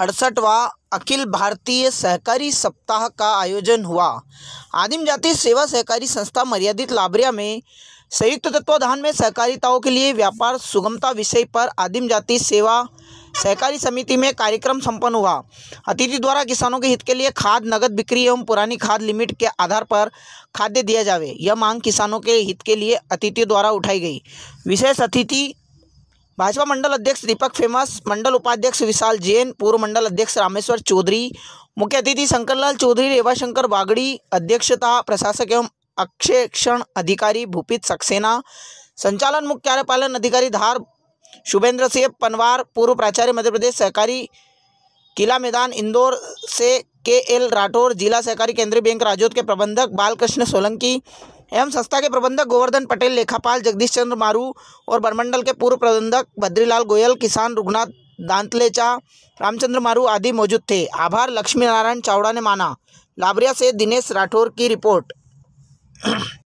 अड़सठवा अखिल भारतीय सहकारी सप्ताह का आयोजन हुआ आदिम जाति सेवा सहकारी संस्था मर्यादित लाबरिया में संयुक्त तत्वाधान में सहकारिताओं के लिए व्यापार सुगमता विषय पर आदिम जाति सेवा सहकारी समिति में कार्यक्रम संपन्न हुआ अतिथि द्वारा किसानों के हित के लिए खाद नगद बिक्री एवं पुरानी खाद लिमिट के आधार पर खाद्य दिया जावे यह मांग किसानों के हित के लिए अतिथि द्वारा उठाई गई विशेष अतिथि भाजपा मंडल अध्यक्ष दीपक फेमस मंडल उपाध्यक्ष विशाल जैन पूर्व मंडल अध्यक्ष रामेश्वर चौधरी मुख्य अतिथि शंकरलाल चौधरी रेवाशंकर बागड़ी अध्यक्षता प्रशासक एवं अक्षय क्षण अधिकारी भूपित सक्सेना संचालन मुख्य कार्यपालन अधिकारी धार शुभेंद्र सिंह पनवार पूर्व प्राचार्य मध्य प्रदेश सहकारी किला मैदान इंदौर से के एल राठौर जिला सहकारी केंद्रीय बैंक राजौत के प्रबंधक बालकृष्ण सोलंकी एवं संस्था के प्रबंधक गोवर्धन पटेल लेखापाल जगदीश चंद्र मारू और वनमंडल के पूर्व प्रबंधक बद्रीलाल गोयल किसान रुगनाथ दांतलेचा रामचंद्र मारू आदि मौजूद थे आभार लक्ष्मी नारायण चावड़ा ने माना लाबरिया से दिनेश राठौर की रिपोर्ट